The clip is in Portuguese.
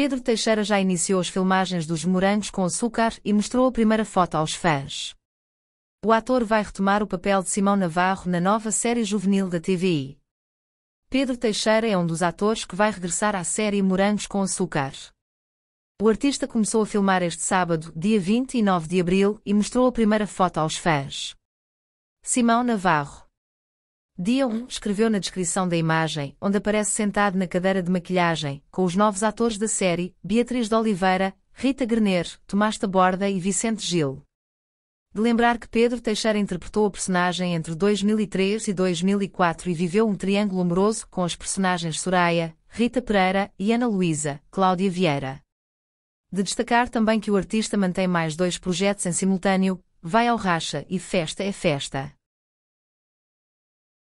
Pedro Teixeira já iniciou as filmagens dos Morangos com Açúcar e mostrou a primeira foto aos fãs. O ator vai retomar o papel de Simão Navarro na nova série juvenil da TVI. Pedro Teixeira é um dos atores que vai regressar à série Morangos com Açúcar. O artista começou a filmar este sábado, dia 29 de abril, e mostrou a primeira foto aos fãs. Simão Navarro Dia 1 escreveu na descrição da imagem, onde aparece sentado na cadeira de maquilhagem, com os novos atores da série, Beatriz de Oliveira, Rita Grener, Tomás Taborda e Vicente Gil. De lembrar que Pedro Teixeira interpretou a personagem entre 2003 e 2004 e viveu um triângulo amoroso com as personagens Soraya, Rita Pereira e Ana Luísa, Cláudia Vieira. De destacar também que o artista mantém mais dois projetos em simultâneo, Vai ao Racha e Festa é Festa.